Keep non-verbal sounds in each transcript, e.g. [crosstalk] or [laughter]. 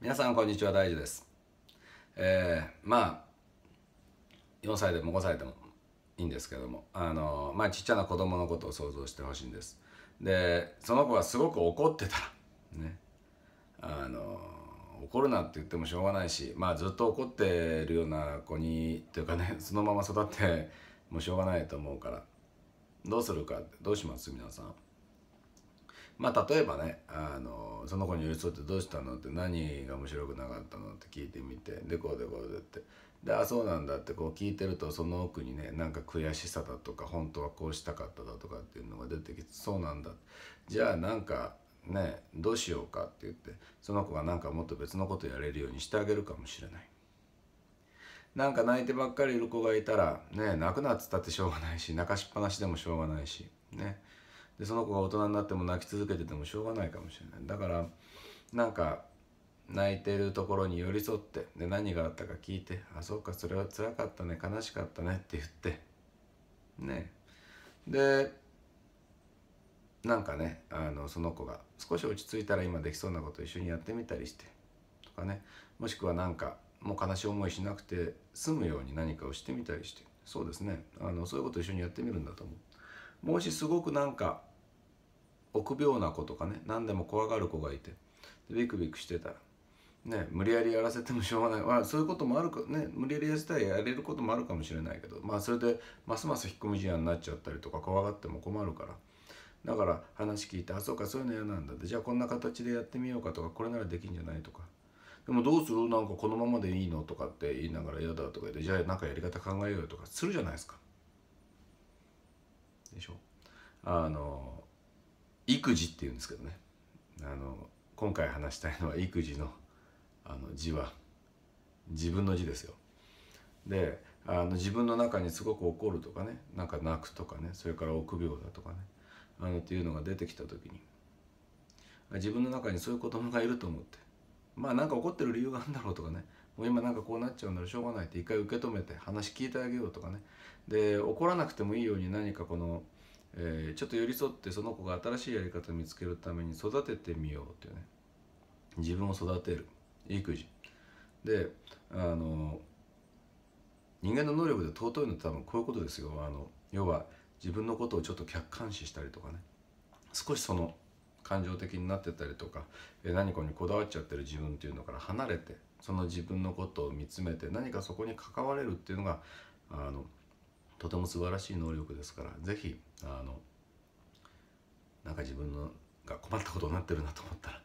皆さんこんにちは大樹ですえー、まあ4歳でも5歳でもいいんですけどもあのまあちっちゃな子供のことを想像してほしいんですでその子がすごく怒ってたらねあの怒るなって言ってもしょうがないしまあずっと怒ってるような子にというかね [laughs] そのまま育ってもしょうがないと思うからどうするかどうします皆さんまあ例えばねあのその子に寄り添ってどうしたのって何が面白くなかったのって聞いてみてでこうでこうでってであそうなんだってこう聞いてるとその奥にねなんか悔しさだとか本当はこうしたかっただとかっていうのが出てきてそうなんだじゃあなんかねどうしようかって言ってその子がなんかもっと別のことやれるようにしてあげるかもしれない。なんか泣いてばっかりいる子がいたらね泣くなっつったってしょうがないし泣かしっぱなしでもしょうがないしねでその子が大人になっても泣き続けててもしょうがないかもしれないだからなんか泣いてるところに寄り添ってで何があったか聞いて「あそうかそれは辛かったね悲しかったね」って言ってねでなんかねあのその子が少し落ち着いたら今できそうなこと一緒にやってみたりしてとかねもしくはなんかもう悲しい思いしなくて済むように何かをしてみたりしてそうですねあのそういうこと一緒にやってみるんだと思う。もしすごくなんか臆病な子とかね何でも怖がる子がいてビクビクしてたらね、無理やりやらせてもしょうがない、まあ、そういうこともあるか、ね、無理やりやせたらやれることもあるかもしれないけど、まあ、それでますます引っ込み思案になっちゃったりとか怖がっても困るからだから話聞いて「あそうかそういうの嫌なんだ」って「じゃあこんな形でやってみようか」とか「これならできんじゃない?」とか「でもどうするなんかこのままでいいの?」とかって言いながら「嫌だ」とか言って「じゃあなんかやり方考えようよ」とかするじゃないですか。でしょあの育児っていうんですけどねあの今回話したいのは育児のあの字は自分の字ですよ。であの自分の中にすごく怒るとかねなんか泣くとかねそれから臆病だとかねあのっていうのが出てきた時に自分の中にそういう子供がいると思ってまあなんか怒ってる理由があるんだろうとかねもう今なんかこうなっちゃうんだろしょうがないって一回受け止めて話聞いてあげようとかねで怒らなくてもいいように何かこのえー、ちょっと寄り添ってその子が新しいやり方を見つけるために育ててみようというね自分を育てる育児であの人間の能力で尊いのって多分こういうことですよあの要は自分のことをちょっと客観視したりとかね少しその感情的になってたりとか何かにこだわっちゃってる自分っていうのから離れてその自分のことを見つめて何かそこに関われるっていうのがあのとても素晴らしい能力ですから是非あのなんか自分のが困ったことになってるなと思ったら、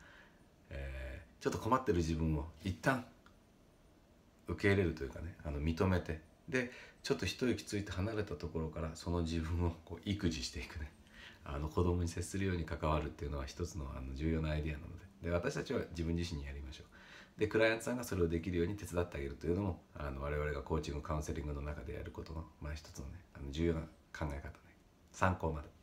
えー、ちょっと困ってる自分を一旦受け入れるというかねあの認めてでちょっと一息ついて離れたところからその自分をこう育児していくねあの子供に接するように関わるっていうのは一つのあの重要なアイデアなのでで私たちは自分自身にやりましょう。でクライアントさんがそれをできるように手伝ってあげるというのもあの我々がコーチングカウンセリングの中でやることの、まあ、一つのねあの重要な考え方ね参考まで。